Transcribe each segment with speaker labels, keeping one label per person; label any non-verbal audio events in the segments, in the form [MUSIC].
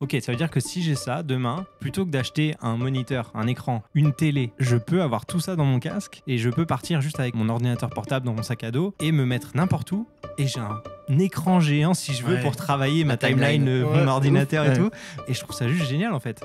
Speaker 1: Ok, ça veut dire que si j'ai ça demain, plutôt que d'acheter un moniteur, un écran, une télé, je peux avoir tout ça dans mon casque et je peux partir juste avec mon ordinateur portable dans mon sac à dos et me mettre n'importe où et j'ai un écran géant si je veux pour travailler ma, timeline, euh, mon ordinateur et tout. Et je trouve ça juste génial en fait.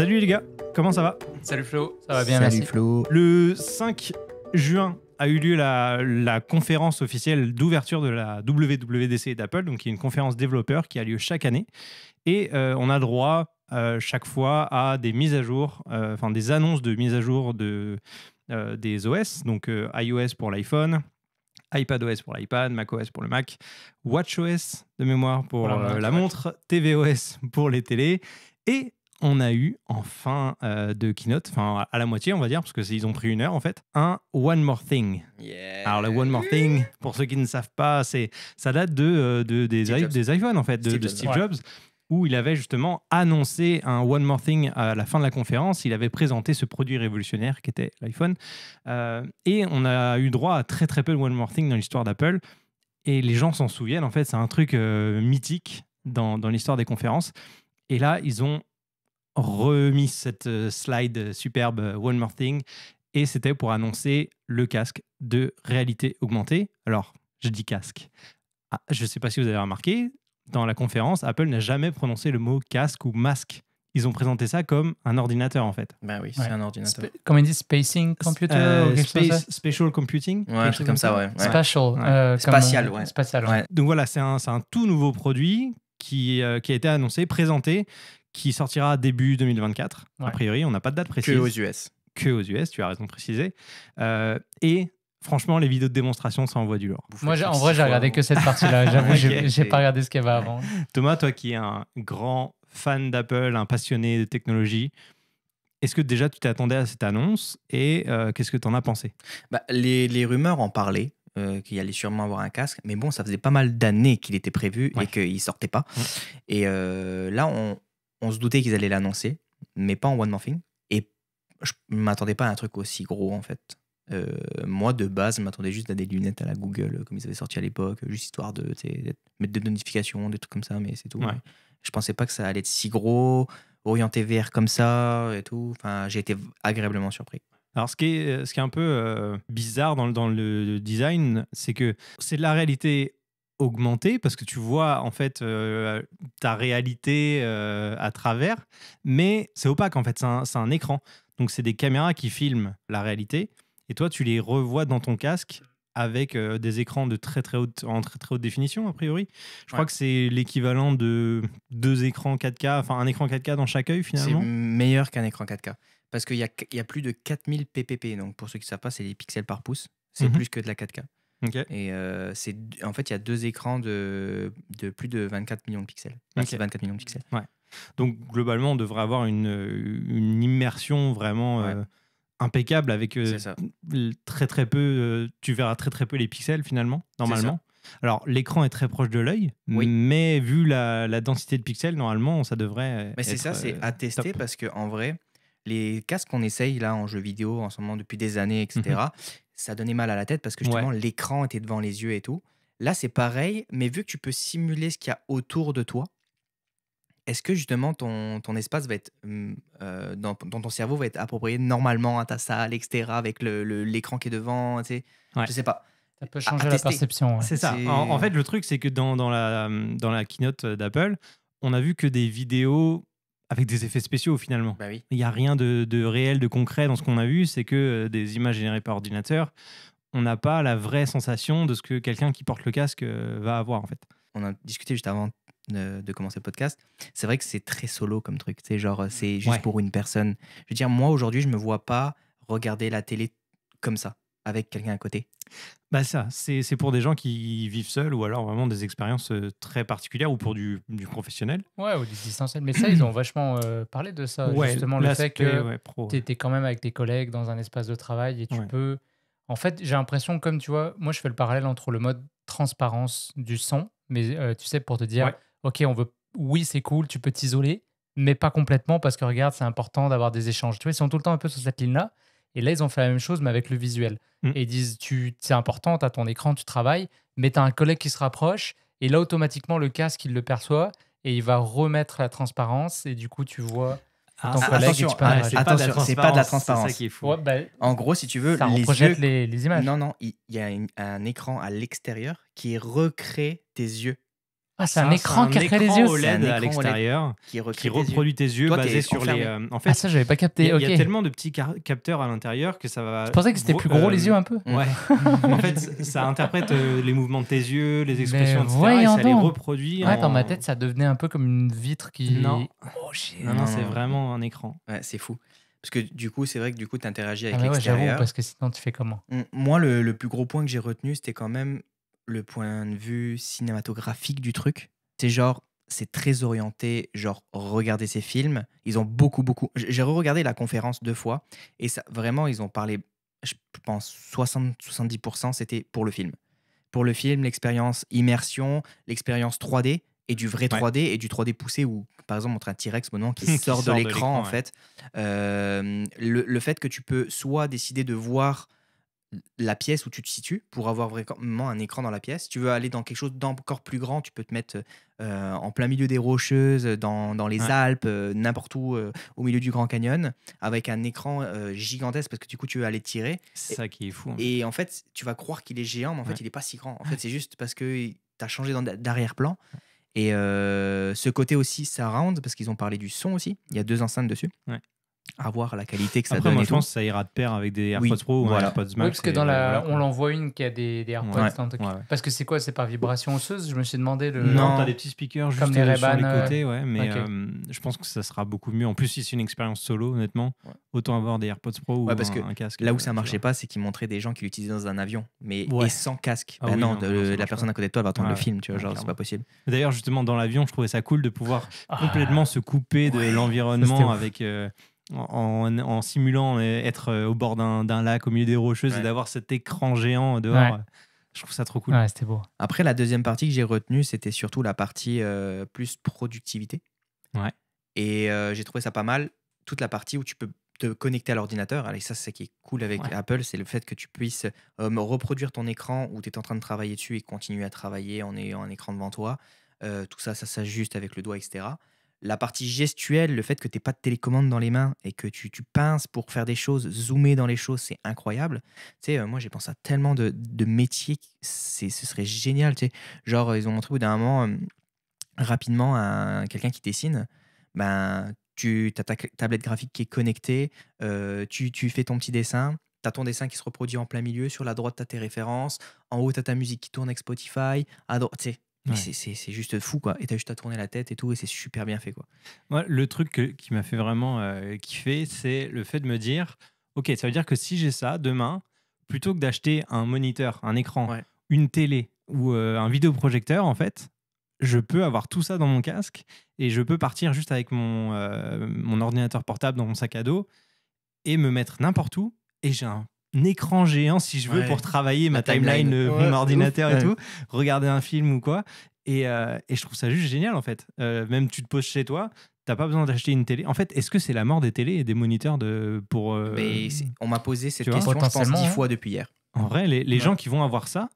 Speaker 1: Salut les gars, comment ça va Salut Flo, ça va bien, merci. Flo. Le 5 juin a eu lieu la, conférence officielle d'ouverture de la WWDC d'Apple, donc une conférence développeur qui a lieu chaque année. Et euh, on a droit euh, chaque fois à des mises à jour, euh, enfin des annonces de mises à jour de, des OS, donc iOS pour l'iPhone, iPadOS pour l'iPad, macOS pour le Mac, WatchOS de mémoire pour la montre, TVOS pour les télés et on a eu en fin euh, de keynote, enfin à la moitié on va dire, parce que ils ont pris une heure en fait, un One More Thing. Alors le One More Thing, pour ceux qui ne savent pas, c'est ça date de, euh, des, iPhones en fait, de Steve, Jobs. Où il avait justement annoncé un One More Thing à la fin de la conférence. Il avait présenté ce produit révolutionnaire qui était l'iPhone. Euh, et on a eu droit à très très peu de One More Thing dans l'histoire d'Apple. Et les gens s'en souviennent. En fait, c'est un truc mythique dans, dans l'histoire des conférences. Et là, ils ont remis cette euh, slide euh, superbe euh, One More Thing et c'était pour annoncer le casque de réalité augmentée. Alors, je dis casque. Ah, je ne sais pas si vous avez remarqué, dans la conférence, Apple n'a jamais prononcé le mot casque ou masque. Ils ont présenté ça comme un ordinateur en fait. ben oui, c'est un ordinateur. comme ils disent, spacing computer Spatial computing un truc comme ça, ouais. Spatial. Ouais. Donc voilà, c'est un, un tout nouveau produit qui, qui, a été annoncé, présenté, qui sortira début 2024, a priori. On n'a pas de date précise. Que aux US. Que aux US, tu as raison de préciser. Euh, et franchement, les vidéos de démonstration, ça envoie du lourd. Moi, en vrai, j'ai regardé hein. que cette partie-là. [LAUGHS] J'avoue, j'ai pas regardé ce qu'il y avait avant. Thomas, toi qui es un grand fan d'Apple, un passionné de technologie, est-ce que déjà tu t'attendais à cette annonce et euh, qu'est-ce que tu en as pensé bah, les, rumeurs en parlaient. Euh, qu'il allait sûrement avoir un casque, mais bon, ça faisait pas mal
Speaker 2: d'années qu'il était prévu et qu'il sortait pas. Et là, on, on se doutait qu'ils allaient l'annoncer, mais pas en One more thing. Et je m'attendais pas à un truc aussi gros, en fait. Euh, moi, de base, je m'attendais juste à des lunettes à la Google, euh, comme ils avaient sorti à l'époque, euh, juste histoire de mettre des notifications, des trucs comme ça, mais c'est tout. Ouais. Je pensais pas que ça allait être si gros, orienté VR comme ça et tout. Enfin, j'ai été agréablement surpris.
Speaker 1: Alors, ce qui est, ce qui est un peu bizarre dans, dans le design, c'est que c'est de la réalité augmenter parce que tu vois en fait euh, ta réalité euh, à travers, mais c'est opaque en fait, c'est un, écran. Donc c'est des caméras qui filment la réalité et toi tu les revois dans ton casque avec euh, des écrans de très très haute en très très haute définition a priori. Je crois que c'est l'équivalent de deux écrans 4K, enfin un écran 4K dans chaque œil finalement. C'est meilleur qu'un écran 4K
Speaker 2: parce qu'il y a, plus de 4000 ppp donc pour ceux qui ne savent pas c'est les pixels par pouce, c'est mhm. plus que de la 4K. Et euh, c'est en fait, il y a deux écrans
Speaker 1: de, de, plus de 24 millions de pixels.
Speaker 2: 24 millions de pixels.
Speaker 1: Donc globalement, on devrait avoir une, euh, une immersion vraiment euh, impeccable avec très très peu. tu verras très très peu les pixels finalement, normalement. Alors, l'écran est très proche de l'œil, mais vu la, la, densité de pixels, normalement, ça devrait. Mais c'est ça, c'est à
Speaker 2: tester parce que en vrai, les casques qu'on essaye là en jeu vidéo en ce moment depuis des années, etc., ça donnait mal à la tête parce que justement l'écran était devant les yeux et tout. Là, c'est pareil, mais vu que tu peux simuler ce qu'il y a autour de toi, est-ce que justement ton, ton, espace va être mm, euh, dans, ton cerveau va être approprié normalement à ta salle, etc., avec l'écran qui est devant, tu sais, je sais pas. Ça peut changer la perception. C'est ça. En, fait,
Speaker 1: le truc, c'est que dans, la, dans la keynote d'Apple, on a vu que des vidéos avec des effets spéciaux finalement. Bah Il n'y a rien de, réel, de concret dans ce qu'on a vu, c'est que euh, des images générées par ordinateur, on n'a pas la vraie sensation de ce que quelqu'un qui porte le casque euh, va avoir en fait. On a discuté juste avant de, commencer le podcast. C'est vrai que c'est très solo comme truc, c'est
Speaker 2: genre euh, c'est juste pour une personne. Je veux dire, moi aujourd'hui, je me vois pas regarder la télé comme ça avec quelqu'un à côté.
Speaker 1: Bah, ça, c'est pour des gens qui vivent seuls ou alors vraiment des expériences euh, très particulières ou pour du, professionnel.
Speaker 3: Ouais, ou du distanciel. Mais ça, ils ont vachement euh, parlé de ça. justement, le fait que tu étais quand même avec tes collègues dans un espace de travail et tu peux... En fait, j'ai l'impression, comme tu vois, moi je fais le parallèle entre le mode transparence du son, mais euh, tu sais, pour te dire, ok, on veut... Oui, c'est cool, tu peux t'isoler, mais pas complètement parce que regarde, c'est important d'avoir des échanges. Tu vois, ils sont tout le temps un peu sur cette ligne-là. Et là, ils ont fait la même chose, mais avec le visuel. Mm. Et ils disent, tu, c'est important, tu as ton écran, tu travailles, mais tu as un collègue qui se rapproche, et là, automatiquement, le casque, il le perçoit, et il va remettre la transparence, et du coup, tu vois... ton collègue c'est pas, de la transparence. ça qui est fou. Bah, en gros, si tu veux, ça
Speaker 2: les, les, images. Non, non, il y a un écran à l'extérieur qui recrée tes yeux ah, c'est un, écran qui recrée e les yeux. à l'extérieur qui, reproduit tes yeux basé sur les. Euh, en ah, fait, ah, ça, j'avais pas capté. Il y, a
Speaker 1: tellement de petits capteurs à l'intérieur que ça va. Je pensais que c'était plus gros euh, les yeux un peu. Ouais. [LAUGHS] en fait, ça interprète euh, les mouvements de tes yeux, les expressions, etc. Et ça les reproduit. Ouais, dans ma tête, ça devenait
Speaker 3: un peu comme une vitre qui. Non. Oh, non, non, c'est vraiment
Speaker 2: un écran. Ouais, c'est fou. Parce que du coup, c'est vrai que du coup, tu interagis ah, avec ah bah ouais, parce que sinon, tu fais comment hum, Moi, le plus gros point que j'ai retenu, c'était quand même le point de vue cinématographique du truc. C'est genre, c'est très orienté, genre regardez ces films. Ils ont beaucoup, beaucoup. J'ai re-regardé la conférence deux fois et ça, vraiment, ils ont parlé, je pense, 60-70%, c'était pour le film. Pour le film, l'expérience immersion, l'expérience 3D et du vrai 3D et du 3D poussé où, par exemple, entre un T-Rex maintenant qui, [LAUGHS] sort de l'écran, en fait. Euh, le, fait que tu peux soit décider de voir la pièce où tu te situes pour avoir vraiment un écran dans la pièce. tu veux aller dans quelque chose d'encore plus grand, tu peux te mettre euh, en plein milieu des rocheuses, dans, les Alpes, euh, n'importe où, euh, au milieu du Grand Canyon, avec un écran gigantesque parce que du coup tu veux aller tirer. C'est ça qui est fou. Et en fait, tu vas croire qu'il est géant, mais en fait, il n'est pas si grand. En fait, c'est juste parce que tu as changé d'arrière-plan. Et ce côté aussi ça round parce qu'ils ont parlé du son aussi, il y a deux enceintes dessus. Ouais avoir la qualité que ça Après, donne. Moi, je pense que ça ira de pair
Speaker 1: avec des AirPods Pro ou voilà. AirPods Max. parce que dans la,
Speaker 3: on l'envoie une qui a des, AirPods. Parce que c'est quoi C'est par vibration osseuse Je me suis demandé. Le... Non, t'as des petits speakers juste euh, sur les euh, côtés, ouais, mais
Speaker 1: euh, je pense que ça sera beaucoup mieux. En plus, si c'est une expérience solo, honnêtement, autant avoir des AirPods Pro ou parce un, casque. Là où ça marchait pas, c'est qu'ils
Speaker 2: montraient des gens qui l'utilisaient dans un avion, mais et sans casque. Ah bah non, la personne à côté de toi va attendre le film, tu vois, genre, c'est pas possible.
Speaker 1: D'ailleurs, justement, dans l'avion, je trouvais ça cool de pouvoir ah. complètement se couper de l'environnement avec en, simulant être euh, au bord d'un lac, au milieu des rocheuses et d'avoir cet écran géant dehors. Euh, je trouve ça trop cool. Après, la deuxième partie que j'ai
Speaker 2: retenue, c'était surtout la partie euh, plus productivité. Et j'ai trouvé ça pas mal. Toute la partie où tu peux te connecter à l'ordinateur. Et ça, c'est ce qui est cool avec Apple, c'est le fait que tu puisses reproduire ton écran où tu es en train de travailler dessus et continuer à travailler en ayant un écran devant toi. tout ça, ça s'ajuste avec le doigt, etc la partie gestuelle, le fait que tu n'aies pas de télécommande dans les mains et que tu, tu pinces pour faire des choses, zoomer dans les choses, c'est incroyable. Tu sais, euh, moi, j'ai pensé à tellement de, de métiers, ce serait génial. Tu sais. Genre, euh, ils ont montré au bout d'un moment, euh, rapidement, à quelqu'un qui dessine, ben, tu as ta tablette graphique qui est connectée, tu, tu fais ton petit dessin, tu as ton dessin qui se reproduit en plein milieu, sur la droite, tu as tes références, en haut, tu as ta musique qui tourne avec Spotify, à droite,
Speaker 1: c'est juste fou, quoi. Et t'as juste à tourner la tête et tout, et c'est super bien fait, quoi. Moi, le truc qui m'a fait vraiment euh, kiffer, c'est le fait de me dire Ok, ça veut dire que si j'ai ça demain, plutôt que d'acheter un moniteur, un écran, une télé ou euh, un vidéoprojecteur, en fait, je peux avoir tout ça dans mon casque et je peux partir juste avec mon, euh, mon ordinateur portable dans mon sac à dos et me mettre n'importe où et j'ai un un écran géant, si je veux, pour travailler ma, timeline, euh, mon ordinateur et tout, regarder un film ou quoi. Euh, et, je trouve ça juste génial en fait. Euh, même tu te poses chez toi, t'as pas besoin d'acheter une télé. En fait, est-ce que c'est la mort des télés et des moniteurs de, pour. on m'a posé cette question, je pense, dix hein. fois depuis hier. En vrai, les gens qui vont avoir ça,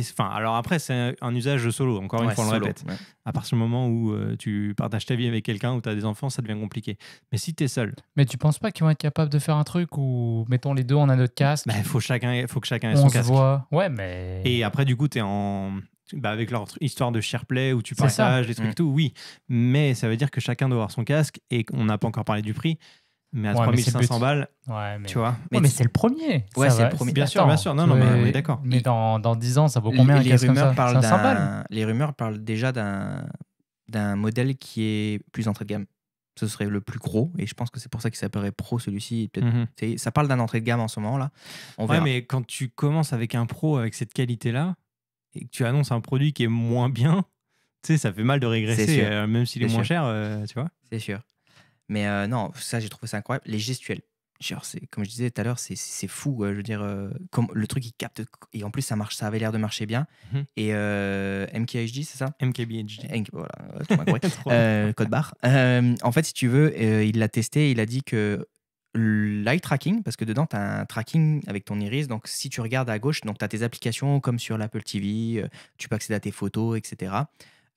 Speaker 1: enfin, alors après, c'est un usage solo, encore une fois, on le répète. À partir du moment où euh, tu partages ta vie avec quelqu'un, ou tu as des enfants, ça devient compliqué. Mais si tu es seul.
Speaker 3: Mais tu penses pas qu'ils vont être capables de faire un truc où, mettons, les deux, on a notre casque Il ben, faut,
Speaker 1: chacun, faut que chacun ait son casque. On se voit. Ouais, mais. Et après, du coup, tu es en. Bah, avec leur histoire de SharePlay où tu partages des trucs mm. et tout, oui. Mais ça veut dire que chacun doit avoir son casque et on n'a pas encore parlé du prix mais à 3500 balles, ouais, mais... tu vois. Mais, c'est le premier. Ouais, c'est le premier. Bien sûr, bien sûr. Non, non, mais, d'accord. Mais dans, dans 10 ans, ça vaut combien les, rumeurs parlent
Speaker 2: Les rumeurs parlent déjà d'un modèle qui est plus entrée de gamme. Ce serait le plus gros, et je pense que c'est pour ça qu'il s'appellerait pro celui-ci. Mhm. Ça parle d'un entrée de gamme en ce moment-là. Ouais, vrai
Speaker 1: mais quand tu commences avec un pro avec cette qualité-là, et que tu annonces un produit qui est moins bien, tu sais, ça fait mal de régresser, euh, même s'il est, moins cher, euh, tu vois. C'est sûr.
Speaker 2: Mais euh, non, ça, j'ai trouvé ça incroyable. Les gestuels. Genre, comme je disais tout à l'heure, c'est fou. Euh, je veux dire, euh, comme, le truc, il capte. Et en plus, ça marche, ça avait l'air de marcher bien. Mhm. Et MKHD, c'est ça MKBHD. voilà, [LAUGHS] code barre. en fait, si tu veux, il l'a testé. Il a dit que l'eye tracking, parce que dedans, tu as un tracking avec ton iris. Donc, si tu regardes à gauche, tu as tes applications comme sur l'Apple TV, tu peux accéder à tes photos, etc.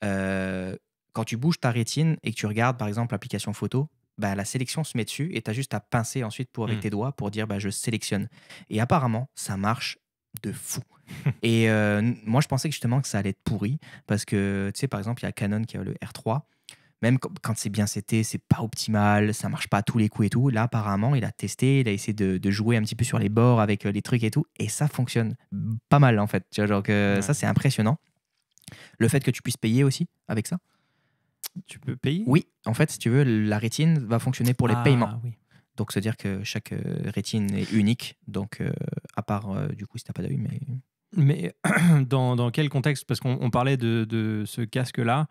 Speaker 2: quand tu bouges ta rétine et que tu regardes, par exemple, l'application photo, bah, la sélection se met dessus et tu as juste à pincer ensuite pour, avec mm. tes doigts pour dire bah, je sélectionne. Et apparemment, ça marche de fou. [LAUGHS] et euh, moi, je pensais justement que ça allait être pourri parce que, tu sais, par exemple, il y a Canon qui a le R3. Même quand c'est bien c'était, c'est pas optimal, ça marche pas à tous les coups et tout. Là, apparemment, il a testé, il a essayé de, jouer un petit peu sur les bords avec euh, les trucs et tout, et ça fonctionne pas mal en fait. Tu vois, genre que ça, c'est impressionnant. Le fait que tu puisses payer aussi avec ça tu peux payer Oui, en fait, si tu veux, la rétine va fonctionner pour les ah, paiements. Oui. Donc, c'est-à-dire que chaque euh, rétine est unique, donc euh, à
Speaker 1: part, euh, du coup, si tu n'as pas d'œil, mais... Mais [CLEARS THROAT] dans, quel contexte Parce qu'on parlait de, de ce casque-là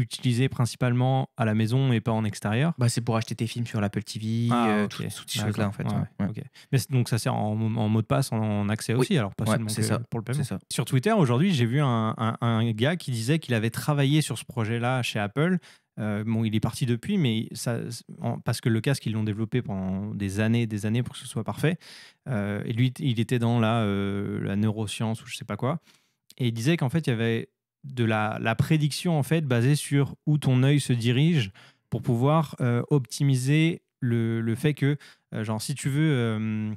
Speaker 1: utilisé principalement à la maison et pas en extérieur bah, C'est pour acheter tes films sur l'Apple TV, ah, euh, toutes, ces choses-là en fait. Hein. donc ça sert en, mot de passe, en, accès aussi, alors pas seulement pour le paiement. Sur Twitter, aujourd'hui, j'ai vu un, gars qui disait qu'il avait travaillé sur ce projet-là chez Apple. Euh, bon, il est parti depuis, mais ça, parce que le casque, ils l'ont développé pendant des années et des années pour que ce soit parfait. Euh, et lui, il était dans la, la neuroscience ou je sais pas quoi. Et il disait qu'en fait, il y avait de la, prédiction en fait basée sur où ton œil se dirige pour pouvoir euh, optimiser le, fait que, euh, genre, si tu veux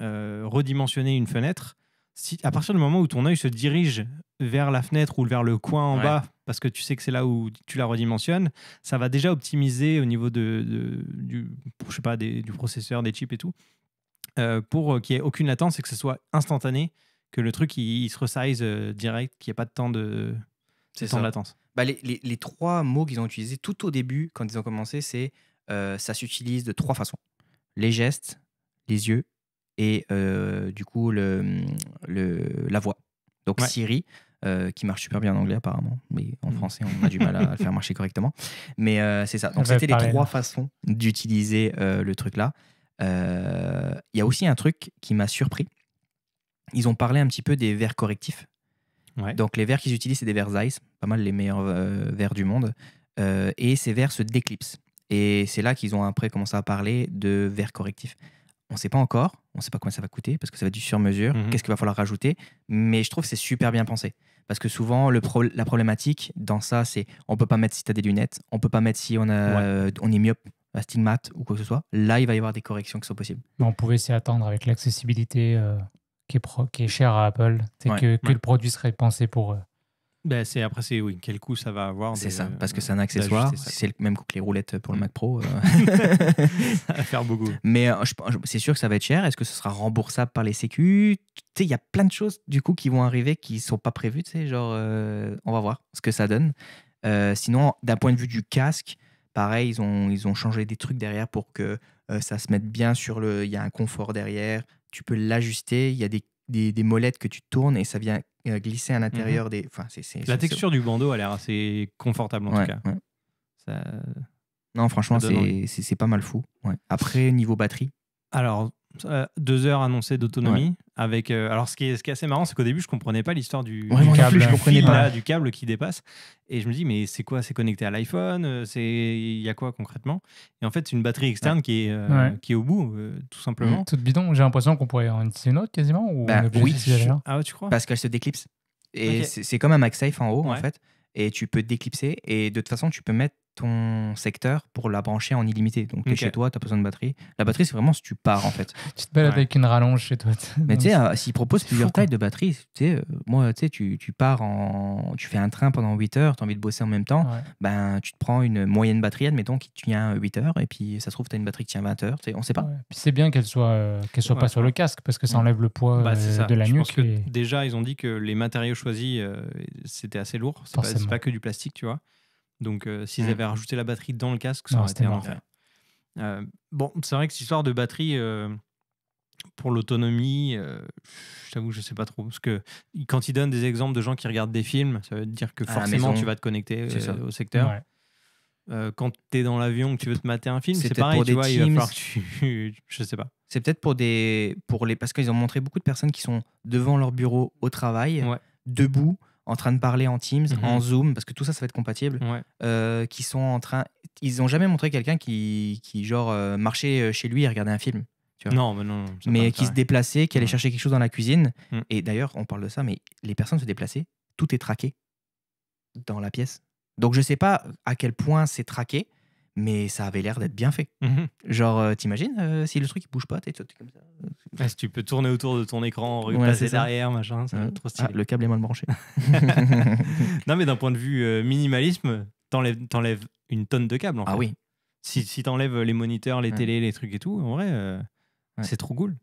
Speaker 1: euh, redimensionner une fenêtre, si, à partir du moment où ton œil se dirige vers la fenêtre ou vers le coin en bas, parce que tu sais que c'est là où tu la redimensionnes, ça va déjà optimiser au niveau de, du, je sais pas, du processeur, des chips et tout, pour qu'il n'y ait aucune latence et que ce soit instantané que le truc il, se resize direct, qu'il n'y ait pas de temps de, c'est latence.
Speaker 2: Bah, les, les, trois mots qu'ils ont utilisés tout au début, quand ils ont commencé, c'est euh, ça s'utilise de trois façons les gestes, les yeux et euh, du coup le, le, la voix. Donc Siri, euh, qui marche super bien en anglais apparemment, mais en mm. français on a du mal à le faire marcher correctement. Mais c'est ça. [LAUGHS] Donc c'était les trois façons d'utiliser le truc là. Il y a aussi un truc qui m'a surpris. Ils ont parlé un petit peu des verres correctifs donc les verres qu'ils utilisent, c'est des verres Zeiss, pas mal les meilleurs euh, verres du monde. Euh, et ces verres se déclipsent. Et c'est là qu'ils ont après commencé à parler de verres correctifs. On ne sait pas encore, on ne sait pas combien ça va coûter, parce que ça va être du sur-mesure, mhm. qu'est-ce qu'il va falloir rajouter, mais je trouve que c'est super bien pensé. Parce que souvent, la problématique dans ça, c'est on peut pas mettre si tu as des lunettes, on peut pas mettre si on, a, on est myope, stigmate ou quoi que ce soit. Là, il va y avoir des corrections qui sont possibles.
Speaker 3: On pouvait s'y attendre avec l'accessibilité. Euh, qui est, cher à Apple. que, le produit serait pensé pour eux.
Speaker 2: Ben, c'est après c'est oui
Speaker 1: quel coût ça va avoir c'est ça parce que euh, c'est un accessoire c'est
Speaker 2: le même coût que les roulettes pour le mm. Mac Pro euh. [LAUGHS] à va faire beaucoup mais euh, c'est sûr que ça va être cher est-ce que ce sera remboursable par les sécu tu il y a plein de choses du coup qui vont arriver qui sont pas prévues tu genre on va voir ce que ça donne sinon d'un point de vue du casque pareil ils ont ils ont changé des trucs derrière pour que ça se mette bien sur le il y a un confort derrière tu peux l'ajuster. Il y a des, molettes que tu tournes et ça vient euh, glisser à mmh l'intérieur des. Enfin, La texture
Speaker 1: du bandeau a l'air assez confortable en tout cas. Non, franchement, c'est pas
Speaker 2: mal fou. Après, niveau batterie.
Speaker 1: Alors, euh, deux heures annoncées d'autonomie. Avec, euh, alors, ce qui, est, ce qui est assez marrant, c'est qu'au début, je comprenais pas l'histoire du, du câble, du câble qui dépasse. Et je me dis, mais c'est quoi C'est connecté à l'iPhone euh, Il y a quoi concrètement Et en fait, c'est une batterie externe qui, est, qui est au bout, tout simplement. Mm.
Speaker 3: tout bidon, j'ai l'impression qu'on pourrait en utiliser une autre quasiment. Bah oui, je... ah, tu
Speaker 2: crois Parce qu'elle se déclipse. Et c'est comme un MagSafe en haut, en fait. Et tu peux déclipser. Et de toute façon, tu peux mettre ton secteur pour la brancher en illimité. Donc, chez toi, tu as besoin de batterie. La batterie, c'est vraiment si tu pars, en fait. [LAUGHS] tu te balades avec
Speaker 3: une rallonge chez toi. Mais tu sais, euh,
Speaker 2: s'ils proposent plusieurs tailles de batterie, sais moi, tu sais, euh, tu pars en. Tu fais un train pendant 8 heures, tu as envie de bosser en même temps, ben, tu te prends une moyenne batterie, admettons, qui tient 8 heures, et puis ça se trouve, tu as une batterie qui tient 20 heures, on sait pas.
Speaker 3: c'est bien qu'elle soit, euh, qu'elle soit pas sur le casque, parce que ça mm. enlève le poids bah, de la nuque.
Speaker 1: Déjà, ils ont dit que les matériaux choisis, c'était assez lourd. C'est pas que du plastique, tu vois. Donc, euh, s'ils mm. avaient rajouté la batterie dans le casque, ça aurait été un enfer. Euh, bon, c'est vrai que cette histoire de batterie, euh, pour l'autonomie, je t'avoue, je sais pas trop. Parce que quand ils donnent des exemples de gens qui regardent des films, ça veut dire que forcément, tu vas te connecter au secteur. quand tu es dans l'avion que tu veux te mater un film, c'est pareil, pour tu des vois, il va falloir [LAUGHS] je sais pas. C'est peut-être pour des pour les parce qu'ils ont montré beaucoup de personnes
Speaker 2: qui sont devant leur bureau au travail, debout en train de parler en Teams, en mhm. Zoom, parce que tout ça, ça va être compatible, euh, qui sont en train. Ils n'ont jamais montré quelqu'un qui, qui, genre, euh, marchait euh, chez lui et regardait un film. Non, mais non. Mais qui se déplaçait, qui allait chercher quelque chose dans la cuisine. Mm. Et d'ailleurs, on parle de ça, mais les personnes se déplaçaient, tout est traqué dans la pièce. Donc je ne sais pas à quel point c'est traqué, mais ça avait l'air d'être bien fait. Mhm. Genre, euh, t'imagines euh, si le truc il bouge pas, t'es comme ça.
Speaker 1: Ah, si tu peux tourner autour de ton écran, ouais, derrière, machin, trop ah, le câble est mal branché. [LAUGHS] non, mais d'un point de vue euh, minimalisme, t'enlèves une tonne de câbles. Ah oui. Si, si t'enlèves les moniteurs, les télé télés, les trucs et tout, en vrai, c'est trop cool.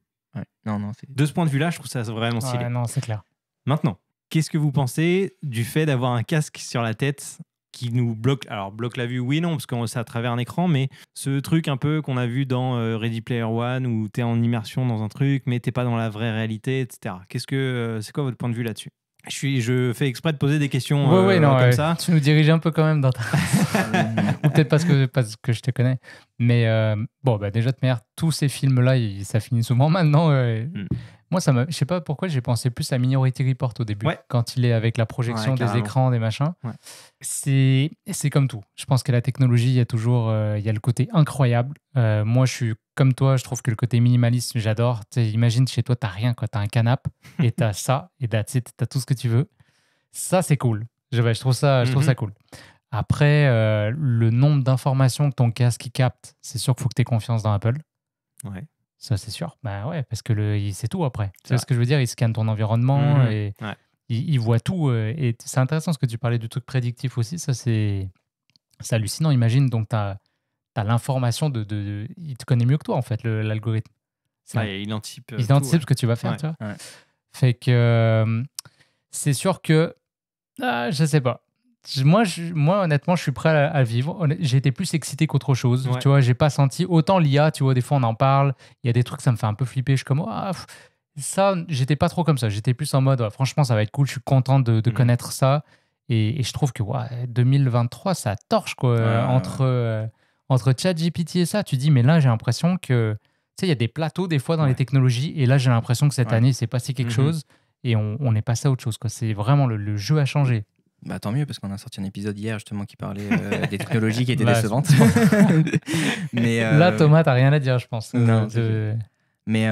Speaker 1: Non, non, de ce point de vue-là, je trouve ça vraiment stylé. non, c'est clair. Maintenant, qu'est-ce que vous pensez du fait d'avoir un casque sur la tête qui nous bloque. Alors, bloque la vue, oui, non, parce que c'est à travers un écran, mais ce truc un peu qu'on a vu dans euh, Ready Player One où tu es en immersion dans un truc, mais t'es pas dans la vraie réalité, etc. Qu'est-ce que, euh, c'est quoi votre point de vue là-dessus je, suis, je fais exprès de poser des questions euh, comme ça.
Speaker 3: Tu nous diriges un peu quand même dans ta. [LAUGHS] Ou peut-être parce que, parce que je te connais. Mais euh, bon, bah, déjà, de manière, tous ces films-là, ça finit souvent [LAUGHS] maintenant. Euh, hmm. Moi, ça me, je sais pas pourquoi, j'ai pensé plus à Minority Report au début, quand il est avec la projection des écrans, des machins. C'est, c'est comme tout. Je pense que la technologie, il y a toujours euh, il y a le côté incroyable. moi, je suis comme toi, je trouve que le côté minimaliste, j'adore. Imagine, chez toi, tu t'as rien, quoi. as un canapé [LAUGHS] et as ça, et t'as, as tout ce que tu veux. Ça, c'est cool. Je, bah, je, trouve ça, je trouve mhm. ça cool. Après, euh, le nombre d'informations que ton casque capte, c'est sûr qu'il faut que tu aies confiance dans Apple. Ouais. Ça, c'est sûr. Bah ouais, parce que le, c'est tout après. Tu C'est ce que je veux dire. Il scanne ton environnement mhm, et il, voit tout. Euh, et c'est intéressant ce que tu parlais du truc prédictif aussi. Ça, c'est hallucinant. Imagine, donc, tu as, as l'information de, de, Il te connaît mieux que toi, en fait, l'algorithme. il anticipe. Euh, il ce que tu vas faire, Fait que. c'est sûr que. Ah, je sais pas moi, moi, honnêtement, je suis prêt à, vivre. J'ai été plus excité qu'autre chose. Tu vois, j'ai pas senti autant l'IA. Tu vois, des fois, on en parle. Il y a des trucs, ça me fait un peu flipper. Je suis comme, ah, ça, j'étais pas trop comme ça. J'étais plus en mode, franchement, ça va être cool. Je suis content de, mm. connaître ça. Et, je trouve que 2023, ça torche, quoi. entre, euh, entre ChatGPT et ça, tu dis, mais là, j'ai l'impression que, tu sais, il y a des plateaux, des fois, dans les technologies. Et là, j'ai l'impression que cette année, c'est passé quelque mm-hmm. chose. Et on, est passé à autre chose, C'est vraiment le jeu a changé.
Speaker 2: Bah tant mieux parce qu'on a sorti un épisode hier justement qui parlait euh, [LAUGHS] des technologies qui étaient décevantes. [LAUGHS] mais euh, Là Thomas t'as rien à dire je pense. Euh, mais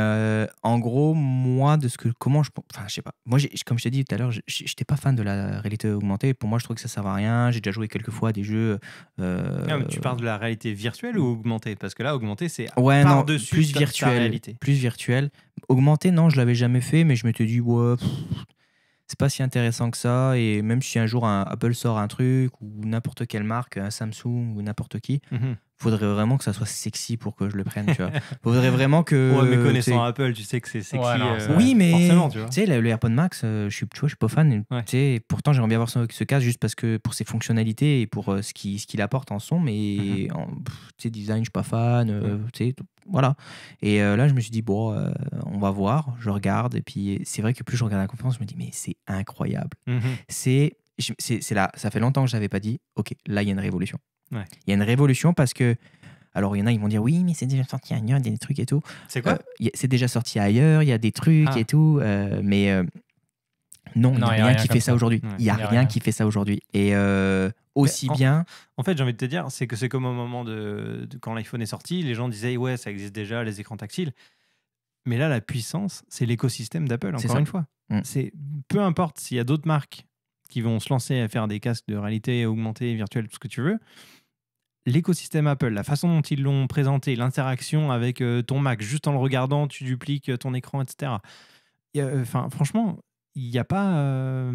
Speaker 2: en gros moi de ce que comment je enfin je sais pas. Moi comme je t'ai dit tout à l'heure j'étais pas fan de la réalité augmentée. Pour moi je trouve que ça sert à rien. J'ai déjà joué quelques fois à des jeux. mais tu parles
Speaker 1: de la réalité virtuelle ou augmentée parce que là augmentée c'est ouais, par dessus plus virtuel, réalité.
Speaker 2: Plus virtuelle. Augmentée non je l'avais jamais fait mais je m'étais dit ouais c'est pas si intéressant que ça. Et même si un jour un Apple sort un truc ou n'importe quelle marque, un Samsung ou n'importe qui, mhm faudrait vraiment que ça soit sexy pour que je le prenne, tu vois. faudrait vraiment que. [LAUGHS] Ouais, mais connaissant Apple, tu sais que c'est sexy. Euh, oui, mais. Tu sais, le, Airpods AirPod Max, euh, je suis, suis pas fan. Tu sais, pourtant, j'aimerais bien voir ce, ce casque juste parce que pour ses fonctionnalités et pour euh, ce qu'il ce qu'il apporte en son, mais mhm. en, design, je suis pas fan. Tu sais, voilà. Et là, je me suis dit, bon, on va voir, je regarde. Et puis, c'est vrai que plus je regarde la conférence, je me dis, mais c'est incroyable. Mhm. C'est. C'est là, ça fait longtemps que je n'avais pas dit. Ok, là il y a une révolution. Il y a une révolution parce que. Alors, il y en a, ils vont dire oui, mais c'est déjà sorti ailleurs, il y a des trucs et tout. C'est quoi euh, C'est déjà sorti ailleurs, il y a des trucs ah. et tout. Euh, mais euh, non, il n'y a, rien qui fait ça, aujourd'hui. Il n'y a, rien qui fait ça aujourd'hui. Et
Speaker 1: aussi bien. En fait, j'ai envie de te dire, c'est que c'est comme au moment de, quand l'iPhone est sorti, les gens disaient ouais, ça existe déjà, les écrans tactiles. Mais là, la puissance, c'est l'écosystème d'Apple, encore une fois. Mm. C'est Peu importe s'il y a d'autres marques qui vont se lancer à faire des casques de réalité augmentée, virtuelle, tout ce que tu veux l'écosystème Apple, la façon dont ils l'ont présenté, l'interaction avec euh, ton Mac, juste en le regardant, tu dupliques euh, ton écran, etc. Euh, enfin, franchement, il n'y a pas.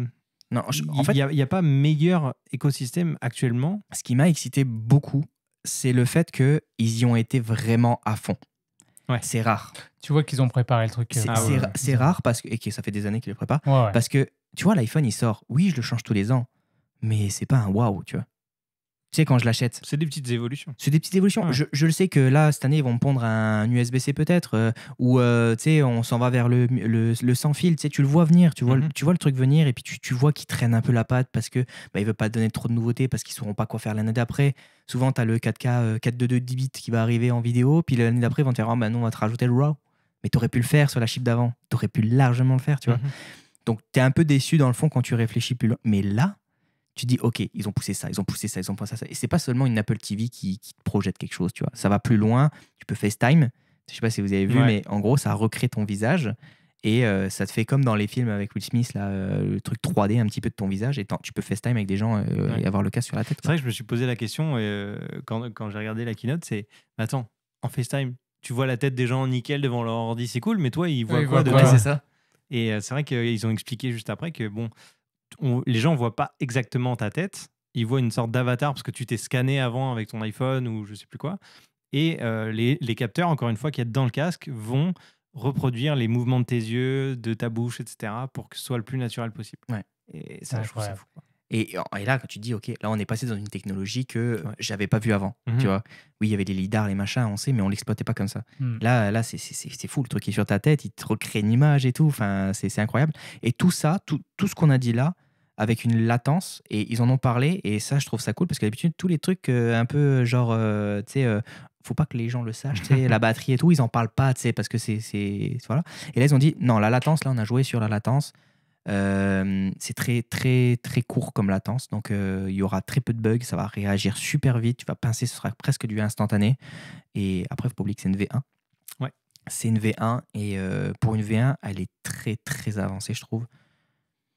Speaker 1: Non, en fait, il n'y a, pas meilleur
Speaker 2: écosystème actuellement. Ce qui m'a excité beaucoup, c'est le fait qu'ils y ont été vraiment à fond. Ouais. C'est rare. Tu vois qu'ils ont préparé le truc. Ah c'est rare parce que et que ça fait des années qu'ils le préparent. Parce que tu vois, l'iPhone il sort. Oui, je le change tous les ans, mais c'est pas un waouh, tu vois tu sais, quand je l'achète. C'est des petites évolutions. C'est des petites évolutions. Je, le sais que là, cette année, ils vont me pondre un USB-C peut-être, euh, ou euh, tu sais, on s'en va vers le, sans fil. Tu tu le vois venir, tu vois, mhm. tu vois le truc venir, et puis tu, vois qu'il traîne un peu la patte parce que bah, il veut pas donner trop de nouveautés parce qu'ils sauront pas quoi faire l'année d'après. Souvent, tu as le 4K 422 10 bits qui va arriver en vidéo, puis l'année d'après, ils vont te dire, oh, bah, non, on va te rajouter le RAW. Mais tu aurais pu le faire sur la chip d'avant. Tu aurais pu largement le faire, tu mhm. vois. Donc, tu es un peu déçu dans le fond quand tu réfléchis plus loin. Mais là, tu dis ok ils ont poussé ça ils ont poussé ça ils ont poussé ça et c'est pas seulement une Apple TV qui, projette quelque chose tu vois ça va plus loin tu peux FaceTime je sais pas si vous avez vu mais en gros ça recrée ton visage et euh, ça te fait comme dans les films avec Will Smith là euh, le truc 3D un petit peu de ton visage et tu peux FaceTime avec des gens euh, et avoir le casque sur la tête
Speaker 1: c'est vrai que je me suis posé la question quand, j'ai regardé la keynote c'est attends en FaceTime tu vois la tête des gens nickel devant leur ordi c'est cool mais toi ils voient quoi, de ouais, c'est ça et c'est vrai qu'ils ont expliqué juste après que bon les gens ne voient pas exactement ta tête, ils voient une sorte d'avatar parce que tu t'es scanné avant avec ton iPhone ou je sais plus quoi. Et euh, les, capteurs, encore une fois, qui est dans le casque, vont reproduire les mouvements de tes yeux, de ta bouche, etc., pour que ce soit le plus naturel possible. Et ça, fou. Et, et, là, quand tu dis, OK,
Speaker 2: là, on est passé dans une technologie que j'avais pas vue avant. Tu mhm. vois, oui, il y avait les lidars, les machins, on sait, mais on l'exploitait pas comme ça. Hmm. Là, là c'est fou, le truc qui est sur ta tête, il te recrée une image et tout. Enfin, c'est incroyable. Et tout ça, tout ce qu'on a dit là, avec une latence et ils en ont parlé et ça je trouve ça cool parce qu'à l'habitude tous les trucs euh, un peu euh, genre euh, tu sais faut pas que les gens le sachent [LAUGHS] la batterie et tout ils en parlent pas tu sais parce que c'est voilà et là ils ont dit non la latence là on a joué sur la latence c'est très très très court comme latence donc il y aura très peu de bugs ça va réagir super vite tu vas pincer ce sera presque du instantané et après faut pas oublier que c'est une V1 ouais c'est une V1 et pour une V1 elle est très très avancée je trouve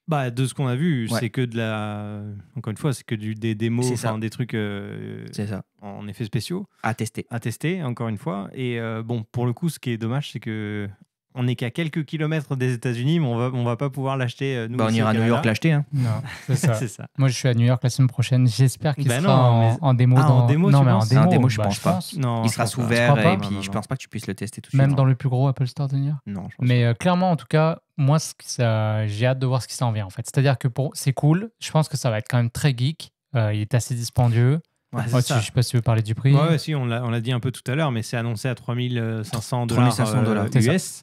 Speaker 1: bah, de ce qu'on a vu, c'est que de la. Encore une fois, c'est que du, des démos, enfin, des trucs euh, ça. en effet spéciaux. À tester. À tester, encore une fois. Et euh, bon, pour le coup, ce qui est dommage, c'est que on n'est qu'à quelques kilomètres des États-Unis, mais on va, va pas pouvoir l'acheter. Euh, bah, on ira à New York l'acheter. Hein. [LAUGHS] c'est ça.
Speaker 3: Moi, je suis à New York la semaine prochaine. J'espère qu'il bah sera en, démo. démo, non, mais en démo, je pense pas. Non,
Speaker 1: Il sera sous verre
Speaker 3: et puis je
Speaker 2: pense pas que tu puisses le tester tout de suite. Même dans le plus
Speaker 3: gros Apple Store de New York. Non. mais euh, clairement, en tout cas, moi, ça... j'ai hâte de voir ce qui s'en vient en fait. C'est-à-dire que pour, c'est cool. Je pense que ça va être quand même très geek. Euh, il est assez dispendieux. Bah, Je ne sais pas si tu veux parler du prix. Ouais,
Speaker 1: si, on l'a dit un peu tout à l'heure, mais c'est annoncé à 3500 dollars US,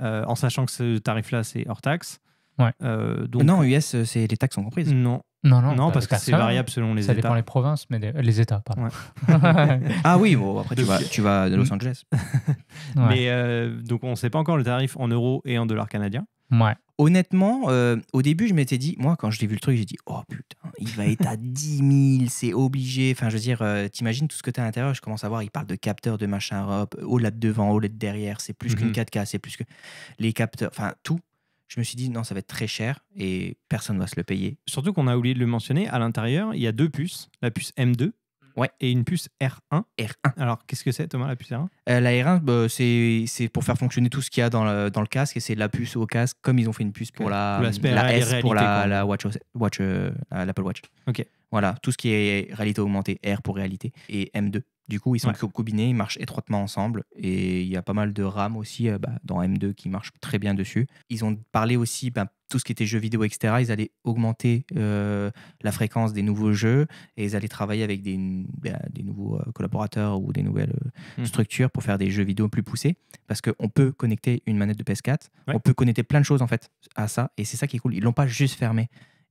Speaker 1: euh, euh, en sachant que ce tarif-là, c'est hors taxe. Euh, donc... Non, US, c'est les taxes sont comprises. Non. Non, non, non bah, parce que c'est variable selon les États. Ça dépend les
Speaker 3: provinces, mais les États, pardon.
Speaker 2: [LAUGHS]
Speaker 1: ah oui, bon, après, tu vas, tu vas Los Angeles. [LAUGHS] Mais donc, on ne sait pas encore le tarif en euros et en dollars canadiens.
Speaker 2: Honnêtement, euh, au début, je m'étais dit, moi, quand je l'ai vu le truc, j'ai dit, oh putain, il va être à 10 [LAUGHS] 000, c'est obligé. Enfin, je veux dire, euh, t'imagines tout ce que t'as à l'intérieur. Je commence à voir, il parle de capteurs, de machin, hop, de devant, OLED derrière, c'est plus qu'une 4K, mhm. c'est plus que les capteurs, enfin, tout.
Speaker 1: Je me suis dit, non, ça va être très cher
Speaker 2: et personne ne va se le payer.
Speaker 1: Surtout qu'on a oublié de le mentionner, à l'intérieur, il y a deux puces, la puce M2 ouais. et une puce R1. R1. Alors, qu'est-ce que c'est, Thomas, la puce R1 euh, La R1, bah,
Speaker 2: c'est pour faire fonctionner tout ce qu'il y a dans
Speaker 1: le, dans le casque et c'est la puce au casque, comme
Speaker 2: ils ont fait une puce pour la, la, S, pour la, la Watch, Watch euh, l'Apple Watch. Ok. Voilà, tout ce qui est réalité augmentée, R pour réalité, et M2. Du coup, ils sont combinés, ils marchent étroitement ensemble. Et il y a pas mal de RAM aussi euh, bah, dans M2 qui marche très bien dessus. Ils ont parlé aussi ben, tout ce qui était jeux vidéo, etc., ils allaient augmenter euh, la fréquence des nouveaux jeux et ils allaient travailler avec des, bah, des nouveaux euh, collaborateurs ou des nouvelles euh, mmh. structures pour faire des jeux vidéo plus poussés parce qu'on peut connecter une manette de PS4, on peut connecter plein de choses en fait à ça et c'est ça qui est cool. Ils l'ont pas juste fermé.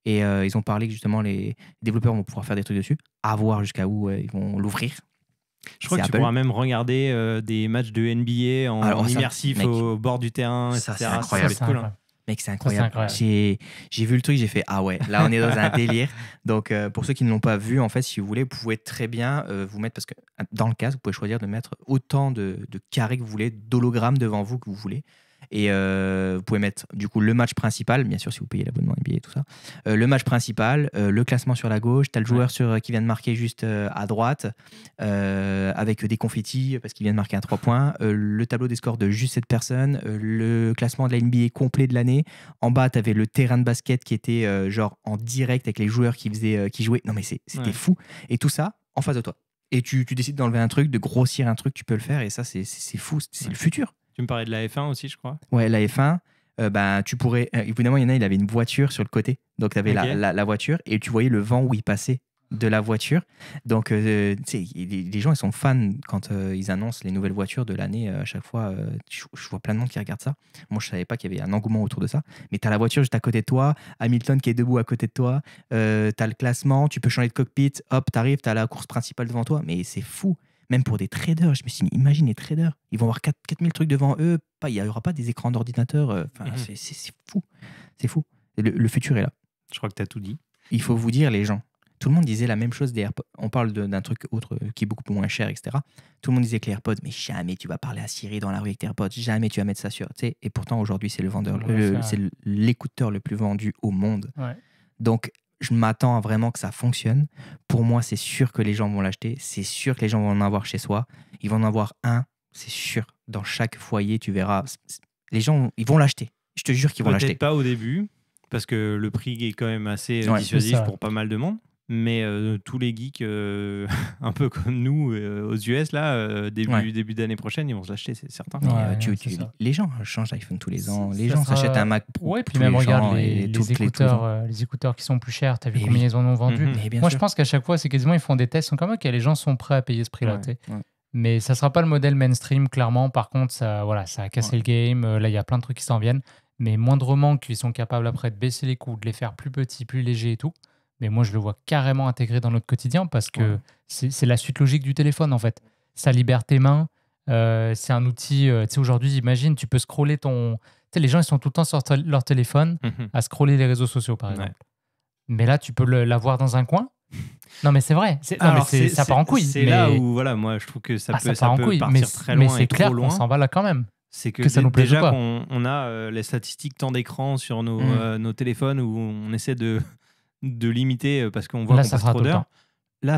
Speaker 2: Et ils ont parlé que justement les développeurs vont pouvoir faire des trucs dessus, à voir jusqu'à où ils vont l'ouvrir. Je crois que tu pourras
Speaker 1: même regarder des matchs de NBA en, immersif au bord du terrain. Ça, c'est incroyable. Ça, cool, hein. Mec, c'est incroyable. J'ai,
Speaker 2: vu le truc, j'ai fait Ah ouais, là on est dans un délire.
Speaker 1: [LAUGHS] Donc euh, pour ceux qui ne
Speaker 2: l'ont pas vu, en fait, si vous voulez, vous pouvez très bien euh, vous mettre, parce que dans le casque, vous pouvez choisir de mettre autant de, de carrés que vous voulez, d'hologrammes devant vous que vous voulez. Et euh, vous pouvez mettre du coup le match principal, bien sûr si vous payez l'abonnement NBA et tout ça. Euh, le match principal, euh, le classement sur la gauche, t'as le joueur sur, qui vient de marquer juste à droite avec des confettis parce qu'il vient de marquer un 3 points, le tableau des scores de juste cette personne, le classement de la NBA complet de l'année. En bas, tu le terrain de basket qui était genre en direct avec les joueurs qui, faisaient, qui jouaient. Non mais c'était fou. Et tout ça en face de toi et tu, décides d'enlever un truc, de grossir un truc, tu peux le faire, et ça, c'est fou, c'est le futur.
Speaker 1: Tu me parlais de la F1 aussi, je crois.
Speaker 2: Ouais, la F1. Euh, bah, tu pourrais. Euh, évidemment, il y en a, il avait une voiture sur le côté. Donc, tu avais la, voiture et tu voyais le vent où il passait de la voiture. Donc, euh, les, gens, ils sont fans quand euh, ils annoncent les nouvelles voitures de l'année. Euh, à chaque fois, je, vois plein de monde qui regarde ça. Moi, je savais pas qu'il y avait un engouement autour de ça. Mais tu as la voiture juste à côté de toi, Hamilton qui est debout à côté de toi, tu as le classement, tu peux changer de cockpit, hop, tu arrives, tu as la course principale devant toi. Mais c'est fou. Même pour des traders, je me suis dit, imagine les traders, ils vont avoir 4000 trucs devant eux, pas, il n'y aura pas des écrans d'ordinateur. Euh, enfin, mhm. C'est fou. C'est fou. Le, futur est là. Je crois que tu as tout dit. Il faut vous dire, les gens, tout le monde disait la même chose des AirPods. On parle d'un truc autre euh, qui est beaucoup moins cher, etc. Tout le monde disait que les AirPods, mais jamais tu vas parler à Siri dans la rue avec tes AirPods, jamais tu vas mettre ça sur. Et pourtant, aujourd'hui, c'est le vendeur, c'est l'écouteur le plus vendu au monde. Donc, je m'attends vraiment que ça fonctionne. Pour moi, c'est sûr que les gens vont l'acheter, c'est sûr que les gens vont en avoir chez soi. Ils vont en avoir un, c'est sûr. Dans chaque foyer, tu verras, les gens, ils vont l'acheter. Je te jure qu'ils vont l'acheter. Peut-être
Speaker 1: pas au début, parce que le prix est quand même assez dissuasif pour pas mal de monde mais euh, tous les geeks euh, [LAUGHS] un peu comme nous euh, aux US là début début d'année prochaine ils vont se l'acheter c'est certain
Speaker 2: les gens hein, changent d'iPhone tous les ans les gens s'achètent un Mac Pro même les les,
Speaker 3: écouteurs qui sont plus chers t'as vu eh combien ils en ont vendu mhm. moi je pense qu'à chaque fois c'est quasiment ils font des tests sont comme ok les gens sont prêts à payer ce prix là mais ça sera pas le modèle mainstream clairement par contre ça voilà ça a cassé le game là il y a plein de trucs qui s'en viennent mais moindrement qu'ils sont capables après de baisser les coûts de les faire plus petits plus légers et tout mais moi je le vois carrément intégré dans notre quotidien parce que c'est la suite logique du téléphone en fait. Ça libère tes mains, euh, c'est un outil, euh, tu sais aujourd'hui imagine, tu peux scroller ton... Tu sais les gens ils sont tout le temps sur leur téléphone mhm. à scroller les réseaux sociaux par exemple. Mais là tu peux l'avoir dans un coin. [LAUGHS] Non mais c'est vrai, non, mais ça part en couille. C'est là où voilà, moi je trouve que ça ah, peut, part partir mais, très loin mais et clair trop loin. On s'en va là quand même c'est que, nous déjà
Speaker 1: qu'on on a euh, les statistiques temps d'écran sur nos, mmh. nos, téléphones où on essaie de de limiter euh, parce qu'on voit qu'on passe trop d'heures. Là,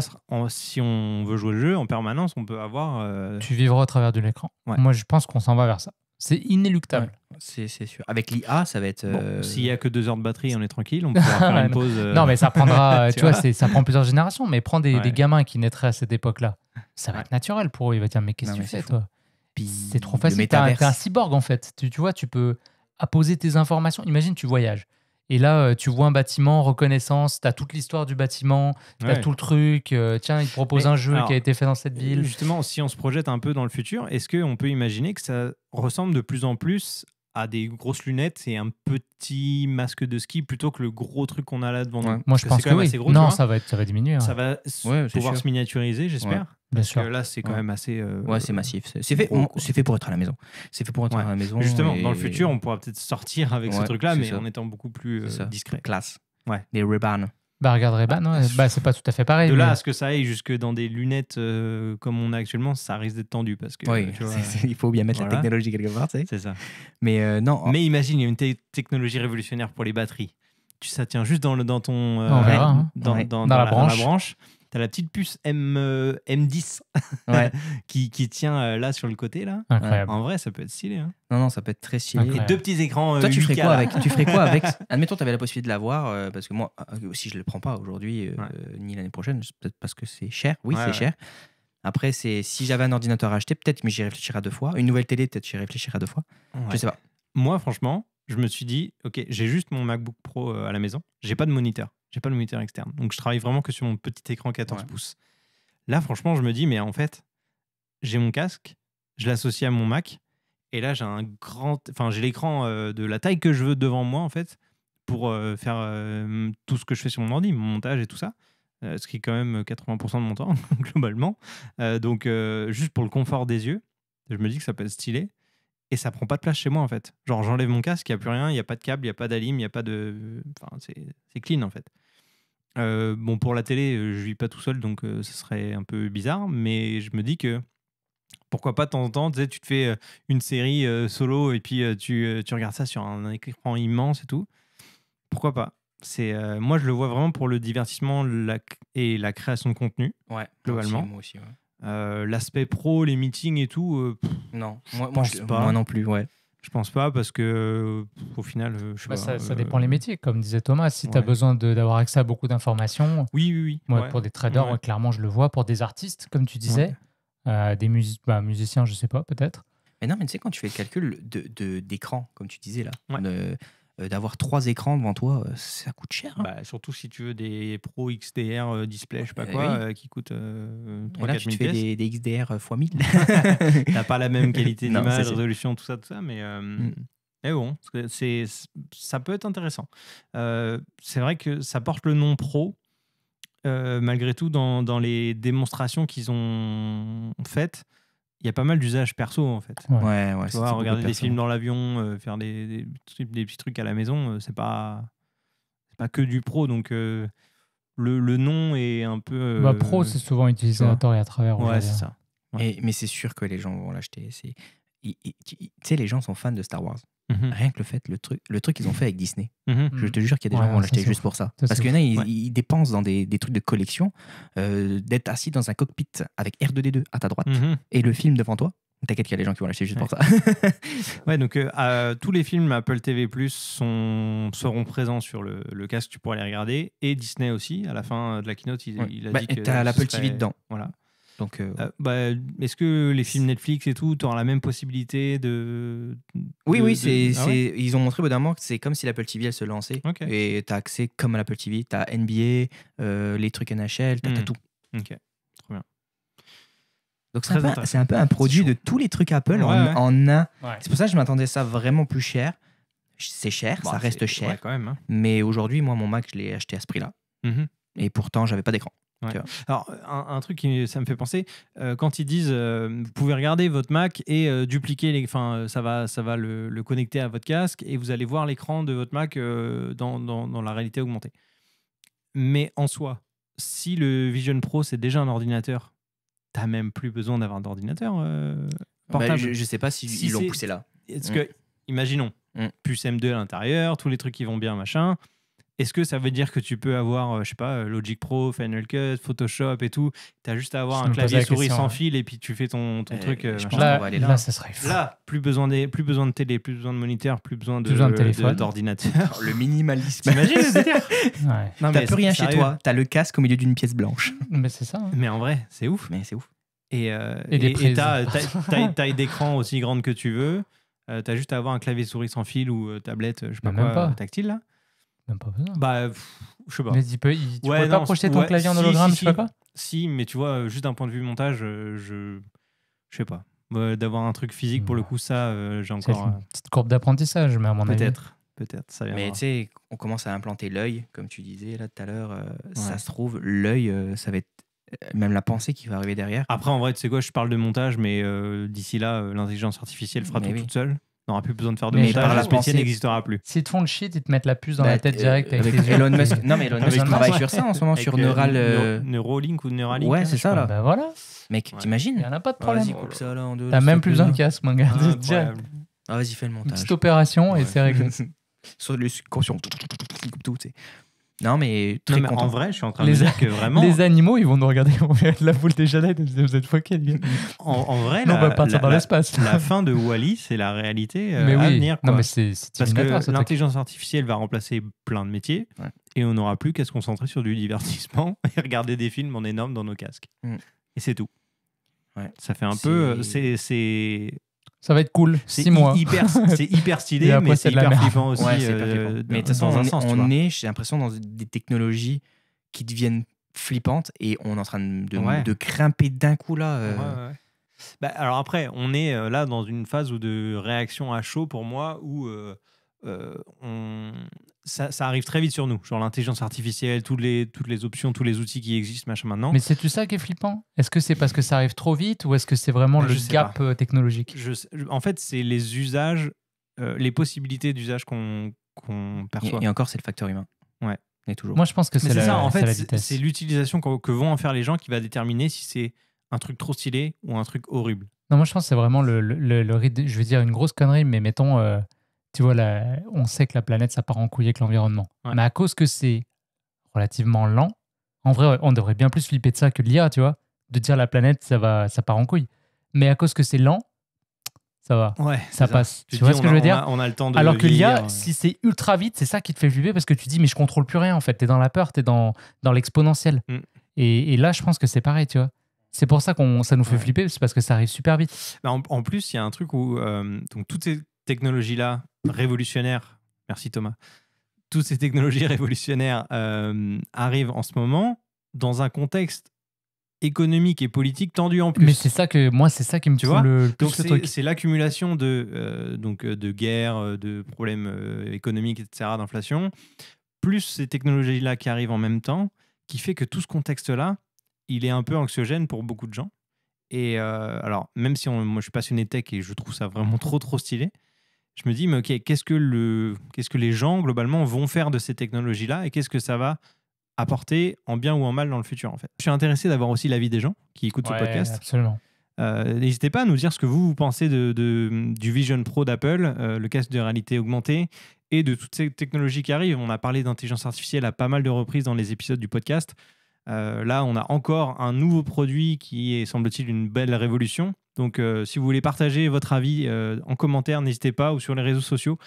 Speaker 1: si on veut jouer le jeu en permanence, on peut avoir. Euh, tu vivras
Speaker 3: au travers de l'écran. Moi, je pense qu'on s'en va vers ça.
Speaker 1: C'est inéluctable. c'est sûr. Avec l'IA, ça va être. Euh, s'il n'y a que deux heures de batterie, on est tranquille, on [LAUGHS] pourra faire une pause. Non, mais ça prendra. [LAUGHS] tu vois, ça prend plusieurs
Speaker 3: générations. Mais prends des, des gamins qui naîtraient à cette époque-là. Ça va être naturel pour eux. Ils vont dire Mais qu'est-ce que tu fais, toi C'est trop facile. T'es un, cyborg, en fait. Tu, tu vois, tu peux apposer tes informations. Imagine, tu voyages. Et là, euh, tu vois un bâtiment, reconnaissance, tu as toute l'histoire du bâtiment, tu as tout le truc. Euh, tiens, il propose un jeu qui a été fait dans cette euh, ville.
Speaker 1: Justement, si on se projette un peu dans le futur, est-ce qu'on peut imaginer que ça ressemble de plus en plus a des grosses lunettes et un petit masque de ski plutôt que le gros truc qu'on a là devant nous. Moi, je pense que oui. Gros, non, ça va, être, ça va diminuer. Ça va pouvoir se miniaturiser, j'espère. Parce que là, c'est quand même assez. Euh, ouais, c'est massif. C'est euh, fait,
Speaker 2: c'est fait pour être à la maison. C'est fait pour être à la maison. Justement, dans le futur,
Speaker 1: on pourra peut-être sortir avec ce truc-là, mais en étant beaucoup plus euh, discret. Classe. Ouais. Les ray
Speaker 3: bah, regarderait bah non bah, c'est pas tout à fait
Speaker 1: pareil. De là à ce que ça aille jusque dans des lunettes euh, comme on a actuellement, ça risque d'être tendu parce que. tu vois, il faut bien mettre la technologie quelque part, tu sais. C'est ça. Mais euh, non. Mais imagine, il y a une technologie révolutionnaire pour les batteries. tu Ça tient juste dans, le, dans ton. dans, la branche. Dans la branche la petite puce M, euh, M10 [LAUGHS] qui, qui, tient euh, là sur le côté. là. Incroyable. En vrai, ça peut être stylé. Hein.
Speaker 2: Non, non, ça peut être très stylé. deux petits écrans. Euh, Toi, tu ferais, quoi avec, tu ferais quoi avec [LAUGHS] Admettons, tu avais la possibilité de l'avoir, parce que moi, si je ne le prends pas aujourd'hui, ni l'année prochaine, peut-être parce que c'est cher. Oui, c'est cher. Après, c'est si j'avais un ordinateur à acheter, peut-être, mais j'y réfléchirai deux fois. Une nouvelle télé, peut-être, j'y réfléchirai deux fois. Je sais pas.
Speaker 1: Moi, franchement, je me suis dit, ok, j'ai juste mon MacBook Pro à la maison. J'ai pas de moniteur j'ai pas le moniteur externe. Donc je travaille vraiment que sur mon petit écran 14 pouces. Là, franchement, je me dis, mais en fait, j'ai mon casque, je l'associe à mon Mac, et là, j'ai un grand, enfin, j'ai l'écran euh, de la taille que je veux devant moi, en fait, pour euh, faire euh, tout ce que je fais sur mon ordi, mon montage et tout ça. ce qui est quand même 80% de mon temps, [LAUGHS] globalement. donc, juste pour le confort des yeux, je me dis que ça peut être stylé et ça prend pas de place chez moi en fait. Genre j'enlève mon casque, il n'y a plus rien, il n'y a pas de câble, il n'y a pas d'alim, il n'y a pas de. Enfin, c'est clean en fait. Euh, bon, pour la télé, euh, je vis pas tout seul donc euh, ce serait un peu bizarre, mais je me dis que pourquoi pas de temps en temps, tu, sais, tu te fais une série solo et puis tu, tu, regardes ça sur un écran immense et tout. Pourquoi pas c'est Moi je le vois vraiment pour le divertissement et la création de contenu, ouais, globalement. moi aussi, euh, l'aspect pro, les meetings et tout. Euh,
Speaker 2: non, moi, non
Speaker 1: plus, ouais. Je pense pas parce que au final, euh, je bah, ça, dépend les
Speaker 3: métiers, comme disait Thomas. Si t'as tu as besoin d'avoir accès à beaucoup d'informations, oui, oui, oui. Moi, pour des traders, clairement, je le vois. Pour des artistes, comme tu disais, des bah, musiciens, je sais pas,
Speaker 2: peut-être. Mais non, mais tu sais, quand tu fais le calcul d'écran, de, d'écran comme tu disais là, euh, d'avoir trois écrans devant toi, euh, ça coûte
Speaker 1: cher. Hein. Bah, surtout si tu veux des Pro XDR euh, display, je sais pas quoi, qui coûtent 3 Et là, tu te fais des, des, XDR x 1000. n'as [LAUGHS] pas la même qualité [LAUGHS] d'image, résolution, tout ça, tout ça, mais. Mm. bon, ça peut être intéressant. c'est vrai que ça porte le nom pro, malgré tout, dans, dans les démonstrations qu'ils ont faites il y a pas mal d'usages perso en fait. Ouais, ouais. regarder des films dans l'avion, euh, faire des, des, petits, trucs à la maison, euh, c'est pas pas que du pro donc euh, le, le, nom est un peu. Bah, pro c'est souvent utilisé à tort et à travers. Ouais c'est ça. mais c'est sûr que les gens vont l'acheter
Speaker 2: tu sais, les gens sont fans de Star Wars. Mhm. Rien que le fait, le truc, le truc qu'ils ont fait avec Disney. Mhm. Je te jure qu'il y a des gens qui vont l'acheter juste pour ça. Parce qu'il y en a, ils, dépensent dans des, des trucs de collection, euh, d'être assis dans un cockpit avec R2D2 à ta droite mhm. et le film devant toi. T'inquiète qu'il y a des gens qui vont l'acheter juste pour ça.
Speaker 1: [LAUGHS] ouais, donc euh, tous les films Apple TV Plus seront présents sur le, casque, tu pourras les regarder. Et Disney aussi, à la fin de la keynote, il, a bah, dit T'as l'Apple TV dedans. Voilà. Donc, euh, euh, bah, est-ce que les films Netflix et tout, tu la même possibilité de. Oui, oui, ah ils ont montré au que c'est comme si
Speaker 2: l'Apple TV elle se lançait. Et tu as accès comme à l'Apple TV, tu as NBA, euh, les trucs NHL, tu as, hmm. tout. Ok, bien. Donc c'est un, peu un produit de tous les trucs Apple en, un. C'est pour ça que je m'attendais ça vraiment plus cher. C'est cher, bah, ça reste
Speaker 1: cher. Hein.
Speaker 2: Mais aujourd'hui, moi, mon Mac, je l'ai acheté à ce prix-là. Mm-hmm. Et pourtant, j'avais pas d'écran.
Speaker 1: Alors, un, truc qui ça me fait penser, euh, quand ils disent euh, vous pouvez regarder votre Mac et euh, dupliquer, les, enfin, ça va, ça va le, connecter à votre casque et vous allez voir l'écran de votre Mac dans, la réalité augmentée. Mais en soi, si le Vision Pro c'est déjà un ordinateur, tu t'as même plus besoin d'avoir d'ordinateur bah, portable. je, ne sais pas s'ils si, ils l'ont poussé là. que, mm. imaginons, mmh. puce M2 à l'intérieur, tous les trucs qui vont bien, machin. Est-ce que ça veut dire que tu peux avoir, euh, je sais pas, euh, Logic Pro, Final Cut, Photoshop et tout Tu juste à avoir un clavier souris sans fil et puis tu fais ton, eh, truc. Euh, là, ça serait Là, plus besoin, de, plus besoin de télé, plus besoin de moniteur, plus besoin de, d'ordinateur. [LAUGHS] Le minimalisme. T'imagines T'as plus rien chez toi.
Speaker 2: T'as le casque au milieu d'une pièce blanche. Mais
Speaker 1: c'est ça. Hein. Mais en vrai, c'est ouf. Mais c'est ouf. Et, taille d'écran aussi grande que tu veux. t'as juste à avoir un clavier souris sans fil ou tablette, je sais pas tactile là pas Bah, je sais pas. Mais tu peux, pas projeter ton clavier en hologramme, si, je sais pas. Si, mais tu vois, euh, juste d'un point de vue montage, euh, je, je sais pas. D'avoir un truc physique, pour le bah. coup, ça, euh, j'ai encore. Une
Speaker 3: petite courbe d'apprentissage, mais à mon avis. Peut-être.
Speaker 1: Peut-être, ça
Speaker 2: Mais tu sais, on commence à implanter l'œil, comme tu disais là tout à l'heure. Ça se
Speaker 1: trouve, l'œil, ça va être même la pensée qui va arriver derrière. Après, en vrai, tu sais quoi, je parle de montage, mais d'ici là, l'intelligence artificielle fera tout seul. seule n'aura plus besoin de faire de mais montage, le n'existera plus. S'ils te font le shit,
Speaker 3: ils te mettent la puce dans bah, la tête euh, direct directe avec, Elon Musk. [LAUGHS] Non, mais Elon Musk travaille sur ça en ce moment, sur euh, Neural. neurolink euh.
Speaker 2: Neuralink ou Neuralink. Ouais, hein, c'est ça là. Bah voilà.
Speaker 1: Mec, t'imagines Il n'y en a pas de problème. T'as même plus besoin de casque, mon gars. Ah, [LAUGHS] ah, vas-y, fais le montage. Petite opération et c'est réglé. Sur les
Speaker 2: conscient, [LAUGHS] tout, tu non, mais très En vrai, je suis en train de dire que vraiment. Les
Speaker 3: animaux, ils vont nous regarder, [LAUGHS] la foule des Jeannettes, vous êtes foqués, En, vrai, la, va partir La,
Speaker 1: fin de Wally, c'est la réalité euh, à venir. Non, mais c'est Parce que l'intelligence artificielle va remplacer plein de métiers et on n'aura plus qu'à se concentrer sur du divertissement [LAUGHS] et regarder des films en énorme dans nos casques. Mm. Et c'est tout. Ça fait un peu. Euh, c'est ça va être cool. Six mois. Hyper, [LAUGHS] c'est hyper stylé, mais c'est hyper flippant aussi. Euh,
Speaker 2: mais de toute façon, on, on est, j'ai l'impression, dans des technologies qui deviennent flippantes et on est en train de, de grimper d'un coup là. Euh.
Speaker 1: bah, alors après, on est euh, là dans une phase où de réaction à chaud pour moi où on, ça, arrive très vite sur nous. Genre l'intelligence artificielle, toutes les, toutes les options, tous les outils qui existent, machin maintenant. Mais c'est
Speaker 3: tout ça qui est flippant. Est-ce que c'est parce que ça arrive trop vite ou est-ce que c'est vraiment bah, le gap euh, technologique
Speaker 1: En fait, c'est les usages, euh, les possibilités d'usage qu'on perçoit. Et, encore, c'est le facteur humain. Ouais. Et toujours. Moi, je pense que c'est ça. En fait, c'est l'utilisation que, vont en faire les gens qui va déterminer si c'est un truc trop stylé ou un truc horrible.
Speaker 3: Non, moi, je pense que c'est vraiment le, Je veux dire une grosse connerie, mais mettons. Euh, tu vois, on sait que la planète, ça part en couille avec l'environnement. Mais à cause que c'est relativement lent, en vrai, on devrait bien plus flipper de ça que de l'IA, tu vois, de dire la planète, ça, va, ça part en couille. Mais à cause que c'est lent, ça va. Ouais, ça passe. Tu, vois ce que je veux dire Alors que l'IA, si c'est ultra vite, c'est ça qui te fait flipper parce que tu dis, mais je contrôle plus rien en fait. Tu es dans la peur, t'es dans, dans l'exponentiel. Mm. Et, là, je pense que c'est pareil, tu vois. C'est pour ça qu'on ça nous fait flipper, c'est parce que ça arrive super vite.
Speaker 1: Bah, en, plus, il y a un truc où euh, donc toutes ces technologies-là, révolutionnaire, merci Thomas, toutes ces technologies [LAUGHS] révolutionnaires euh, arrivent en ce moment dans un contexte économique et politique tendu en plus. Mais c'est ça que moi c'est ça qui me tu vois le, c'est l'accumulation de euh, donc euh, de guerres, de problèmes économiques, etc., d'inflation, plus ces technologies là qui arrivent en même temps, qui fait que tout ce contexte là, il est un peu anxiogène pour beaucoup de gens. Et alors, même si moi je suis passionné tech et je trouve ça vraiment [LAUGHS] trop trop stylé, je me dis, mais ok, qu'est-ce que, les gens globalement vont faire de ces technologies-là et qu'est-ce que ça va apporter en bien ou en mal dans le futur en fait. Je suis intéressé d'avoir aussi l'avis des gens qui écoutent ce podcast. Absolument. Euh, n'hésitez pas à nous dire ce que vous, vous pensez de, du Vision Pro d'Apple, euh, le casque de réalité augmentée et de toutes ces technologies qui arrivent. On a parlé d'intelligence artificielle à pas mal de reprises dans les épisodes du podcast. Euh, là, on a encore un nouveau produit qui est, semble-t-il, une belle révolution. Donc, euh, si vous voulez partager votre avis euh, en commentaire, n'hésitez pas, ou sur les réseaux sociaux,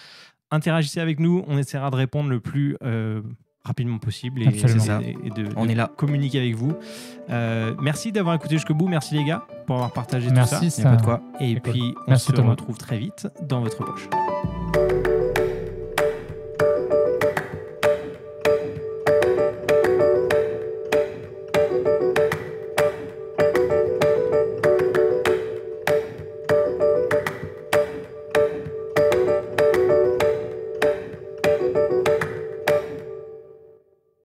Speaker 1: interagissez avec nous. On essaiera de répondre le plus euh, rapidement possible et, de, on est là. communiquer avec vous. merci d'avoir écouté jusqu'au bout. Merci les gars pour avoir partagé tout ça. Merci, de quoi. Et puis, on se retrouve très vite dans votre poche.